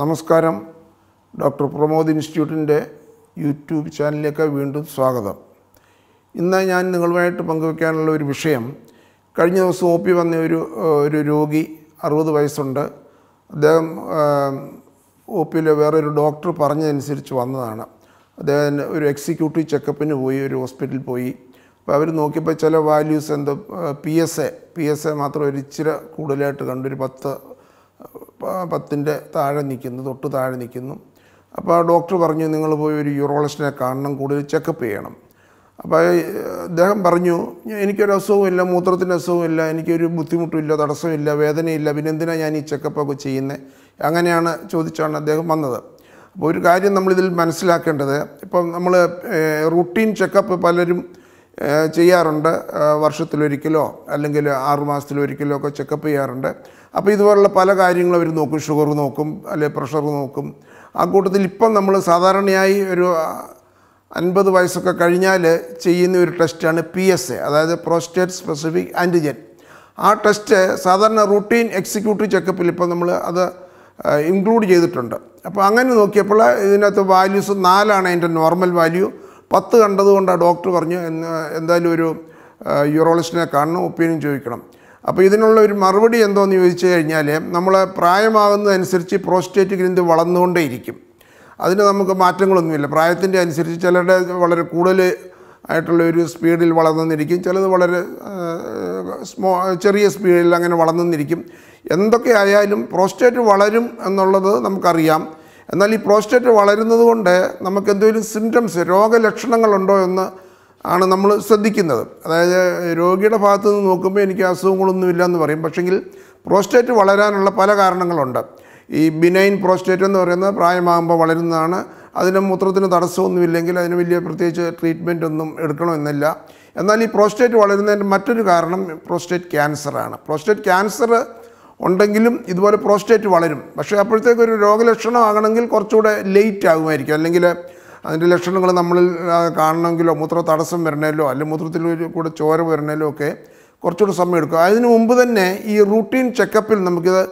നമസ്കാരം doctor Pramod ഇൻസ്റ്റിറ്റ്യൂട്ടിൻ്റെ YouTube ചാനലിലേക്ക് വീണ്ടും സ്വാഗതം ഇന്ന് ഞാൻ നിങ്ങളുമായിട്ട് പങ്കുവയ്ക്കാനുള്ള ഒരു വിഷയം കഴിഞ്ഞ ദിവസം ഒ പി വന്ന ഒരു ഒരു രോഗി അറുപത് വയസ്സുണ്ട് അദ്ദേഹം ഒ പിയിലെ വേറൊരു ഡോക്ടർ പറഞ്ഞതനുസരിച്ച് വന്നതാണ് അദ്ദേഹം ഒരു എക്സിക്യൂട്ടീവ് ചെക്കപ്പിന് പോയി ഒരു ഹോസ്പിറ്റലിൽ പോയി അപ്പോൾ അവർ നോക്കിയപ്പോൾ ചില വാല്യൂസ് എന്തോ P S A P S A മാത്രം ഒരു ഇച്ചിരി കൂടുതലായിട്ട് കണ്ടു ഒരു പത്ത് പത്തിൻ്റെ താഴെ നിൽക്കുന്നു തൊട്ട് താഴെ നിൽക്കുന്നു അപ്പോൾ ഡോക്ടർ പറഞ്ഞു നിങ്ങൾ പോയി ഒരു യൂറോളജിസ്റ്റിനെ കാണണം കൂടുതൽ ചെക്കപ്പ് ചെയ്യണം അപ്പോൾ അദ്ദേഹം പറഞ്ഞു എനിക്കൊരു അസുഖമില്ല മൂത്രത്തിൻ്റെ അസുഖമില്ല എനിക്കൊരു ബുദ്ധിമുട്ടില്ല തടസ്സമില്ല വേദനയില്ല പിന്നെ എന്തിനാണ് ഞാൻ ഈ ചെക്കപ്പൊക്കെ ചെയ്യുന്നത് അങ്ങനെയാണ് ചോദിച്ചാണ് അദ്ദേഹം വന്നത് അപ്പോൾ ഒരു കാര്യം നമ്മളിതിൽ മനസ്സിലാക്കേണ്ടത് ഇപ്പം നമ്മൾ റുട്ടീൻ ചെക്കപ്പ് പലരും ചെയ്യാറുണ്ട് വർഷത്തിലൊരിക്കലോ അല്ലെങ്കിൽ ആറുമാസത്തിലൊരിക്കലോ ഒക്കെ ചെക്കപ്പ് ചെയ്യാറുണ്ട് അപ്പോൾ ഇതുപോലുള്ള പല കാര്യങ്ങളും അവർ നോക്കും ഷുഗർ നോക്കും അല്ലെങ്കിൽ പ്രഷർ നോക്കും ആ കൂട്ടത്തിൽ ഇപ്പം നമ്മൾ സാധാരണയായി ഒരു അൻപത് വയസ്സൊക്കെ കഴിഞ്ഞാൽ ചെയ്യുന്ന ഒരു ടെസ്റ്റാണ് പി എസ് എ അതായത് പ്രോസ്റ്റേറ്റ് സ്പെസിഫിക് ആൻറ്റിജൻ ആ ടെസ്റ്റ് സാധാരണ റൂട്ടീൻ എക്സിക്യൂട്ടീവ് ചെക്കപ്പിൽ ഇപ്പോൾ നമ്മൾ അത് ഇൻക്ലൂഡ് ചെയ്തിട്ടുണ്ട് അപ്പോൾ അങ്ങനെ നോക്കിയപ്പോൾ ഇതിനകത്ത് വാല്യൂസ് നാലാണ് അതിൻ്റെ നോർമൽ വാല്യൂ പത്ത് കണ്ടതുകൊണ്ട് ഡോക്ടർ പറഞ്ഞു എന്തായാലും ഒരു യൂറോളജിസ്റ്റിനെ കാണണം ഒപ്പീനിയൻ ചോദിക്കണം അപ്പോൾ ഇതിനുള്ള ഒരു മറുപടി എന്തോന്ന് ചോദിച്ചു കഴിഞ്ഞാൽ നമ്മൾ പ്രായമാകുന്നതനുസരിച്ച് പ്രോസ്റ്റേറ്റ് വളർന്നുകൊണ്ടേ ഇരിക്കും അതിന് നമുക്ക് മാറ്റങ്ങളൊന്നുമില്ല പ്രായത്തിൻ്റെ അനുസരിച്ച് ചിലരുടെ വളരെ കൂടുതൽ ആയിട്ടുള്ള ഒരു സ്പീഡിൽ വളർന്നിരിക്കും ചിലത് വളരെ സ്മോ ചെറിയ സ്പീഡിൽ അങ്ങനെ വളർന്നിരിക്കും എന്തൊക്കെ ആയാലും പ്രോസ്റ്റേറ്റ് വളരും എന്നുള്ളത് നമുക്കറിയാം എന്നാൽ ഈ പ്രോസ്റ്റേറ്റ് വളരുന്നത് കൊണ്ട് നമുക്ക് എന്തെങ്കിലും സിംറ്റംസ് രോഗലക്ഷണങ്ങളുണ്ടോ എന്ന് ആണ് നമ്മൾ ശ്രദ്ധിക്കുന്നത് അതായത് രോഗിയുടെ ഭാഗത്തു നിന്ന് നോക്കുമ്പോൾ എനിക്ക് അസുഖങ്ങളൊന്നുമില്ല എന്ന് പറയും പക്ഷെങ്കിൽ പ്രോസ്റ്റേറ്റ് വളരാനുള്ള പല കാരണങ്ങളുണ്ട് ഈ ബിനൈൻ പ്രോസ്റ്റേറ്റ് എന്ന് പറയുന്നത് പ്രായമാകുമ്പോൾ വളരുന്നതാണ് അതിന് മൂത്രത്തിന് തടസ്സമൊന്നുമില്ലെങ്കിൽ അതിന് വലിയ പ്രത്യേകിച്ച് ട്രീറ്റ്മെൻ്റ് ഒന്നും എടുക്കണമെന്നില്ല എന്നാൽ ഈ പ്രോസ്റ്റേറ്റ് വളരുന്നതിൻ്റെ മറ്റൊരു കാരണം പ്രോസ്റ്റേറ്റ് ക്യാൻസറാണ് പ്രോസ്റ്റേറ്റ് ക്യാൻസർ ഉണ്ടെങ്കിലും ഇതുപോലെ പ്രോസ്റ്റേറ്റ് വളരും പക്ഷേ അപ്പോഴത്തേക്ക് ഒരു രോഗലക്ഷണമാകണമെങ്കിൽ കുറച്ചുകൂടെ ലേറ്റ് ആകുമായിരിക്കും അല്ലെങ്കിൽ അതിൻ്റെ ലക്ഷണങ്ങൾ നമ്മളിൽ കാണണമെങ്കിലോ മൂത്ര തടസ്സം വരണേലോ അല്ലെങ്കിൽ മൂത്രത്തിൽ കൂടെ ചോര വരണേലോ ഒക്കെ കുറച്ചുകൂടെ സമയം എടുക്കും അതിന് മുമ്പ് തന്നെ ഈ റൂട്ടീൻ ചെക്കപ്പിൽ നമുക്കിത്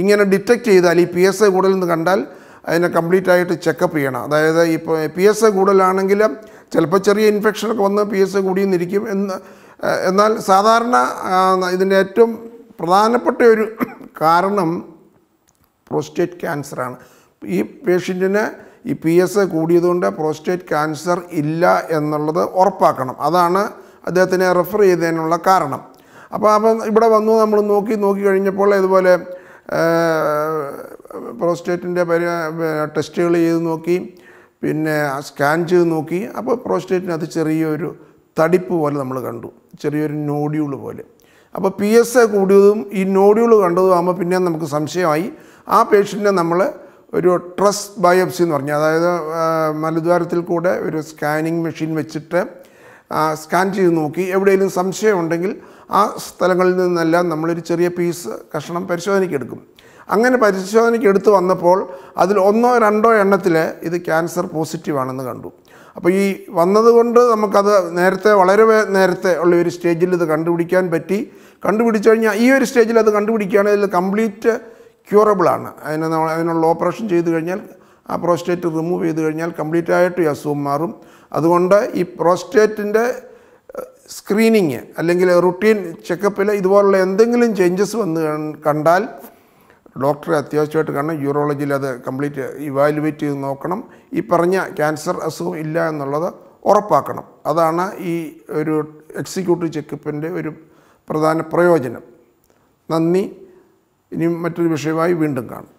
ഇങ്ങനെ ഡിറ്റക്റ്റ് ചെയ്താൽ ഈ പി എസ് എ കൂടുതൽ നിന്ന് കണ്ടാൽ അതിനെ കംപ്ലീറ്റ് ആയിട്ട് ചെക്കപ്പ് ചെയ്യണം അതായത് ഇപ്പോൾ പി എസ് എ കൂടുതലാണെങ്കിൽ ചിലപ്പോൾ ചെറിയ ഇൻഫെക്ഷനൊക്കെ വന്ന് പി എസ് എ കൂടിയെന്നിരിക്കും എന്ന് എന്നാൽ സാധാരണ ഇതിൻ്റെ ഏറ്റവും പ്രധാനപ്പെട്ട ഒരു കാരണം പ്രോസ്റ്റേറ്റ് ക്യാൻസറാണ് ഈ പേഷ്യൻറ്റിന് ഈ പി എസ് കൂടിയതുകൊണ്ട് പ്രോസ്റ്റേറ്റ് ക്യാൻസർ ഇല്ല എന്നുള്ളത് ഉറപ്പാക്കണം അതാണ് അദ്ദേഹത്തിനെ റെഫർ ചെയ്തതിനുള്ള കാരണം അപ്പോൾ അപ്പം ഇവിടെ വന്നു നമ്മൾ നോക്കി നോക്കി കഴിഞ്ഞപ്പോൾ ഇതുപോലെ പ്രോസ്റ്റേറ്റിൻ്റെ പരി ടെസ്റ്റുകൾ ചെയ്ത് നോക്കി പിന്നെ സ്കാൻ ചെയ്ത് നോക്കി അപ്പോൾ പ്രോസ്റ്റേറ്റിനകത്ത് ചെറിയൊരു തടിപ്പ് പോലെ നമ്മൾ കണ്ടു ചെറിയൊരു നോഡ്യൂൾ പോലെ അപ്പോൾ പി എസ് എ കൂടിയതും ഈ നോഡ്യൂൾ കണ്ടതുമാകുമ്പോൾ പിന്നെ നമുക്ക് സംശയമായി ആ പേഷ്യൻറ്റിനെ നമ്മൾ ഒരു ട്രസ് ബയോപ്സി എന്ന് പറഞ്ഞു അതായത് മലദ്വാരത്തിൽ കൂടെ ഒരു സ്കാനിങ് മെഷീൻ വെച്ചിട്ട് സ്കാൻ ചെയ്ത് നോക്കി എവിടെയെങ്കിലും സംശയമുണ്ടെങ്കിൽ ആ സ്ഥലങ്ങളിൽ നിന്നെല്ലാം നമ്മളൊരു ചെറിയ പീസ് കഷ്ണം പരിശോധനയ്ക്കെടുക്കും അങ്ങനെ പരിശോധനയ്ക്ക് എടുത്തു വന്നപ്പോൾ അതിൽ ഒന്നോ രണ്ടോ എണ്ണത്തിൽ ഇത് ക്യാൻസർ പോസിറ്റീവാണെന്ന് കണ്ടു അപ്പോൾ ഈ വന്നതുകൊണ്ട് നമുക്കത് നേരത്തെ വളരെ നേരത്തെ ഉള്ള ഒരു സ്റ്റേജിൽ ഇത് കണ്ടുപിടിക്കാൻ പറ്റി കണ്ടുപിടിച്ചു കഴിഞ്ഞാൽ ഈ ഒരു സ്റ്റേജിൽ അത് കണ്ടുപിടിക്കുകയാണെങ്കിൽ ഇത് കംപ്ലീറ്റ് ക്യൂറബിളാണ് അതിന് അതിനുള്ള ഓപ്പറേഷൻ ചെയ്തു കഴിഞ്ഞാൽ ആ പ്രോസ്റ്റേറ്റ് റിമൂവ് ചെയ്ത് കഴിഞ്ഞാൽ കംപ്ലീറ്റ് ആയിട്ട് ഈ അസുഖം മാറും അതുകൊണ്ട് ഈ പ്രോസ്റ്റേറ്റിൻ്റെ സ്ക്രീനിങ് അല്ലെങ്കിൽ റുട്ടീൻ ചെക്കപ്പിൽ ഇതുപോലുള്ള എന്തെങ്കിലും ചേഞ്ചസ് വന്ന് കണ്ടാൽ ഡോക്ടറെ അത്യാവശ്യമായിട്ട് കാണണം യൂറോളജിയിൽ അത് കംപ്ലീറ്റ് ഇവാലുവേറ്റ് ചെയ്ത് നോക്കണം ഈ പറഞ്ഞ ക്യാൻസർ അസുഖം ഇല്ല എന്നുള്ളത് ഉറപ്പാക്കണം അതാണ് ഈ ഒരു എക്സിക്യൂട്ടീവ് ചെക്കപ്പിൻ്റെ ഒരു പ്രധാന പ്രയോജനം നന്ദി ഇനി മറ്റൊരു വിഷയമായി വീണ്ടും കാണും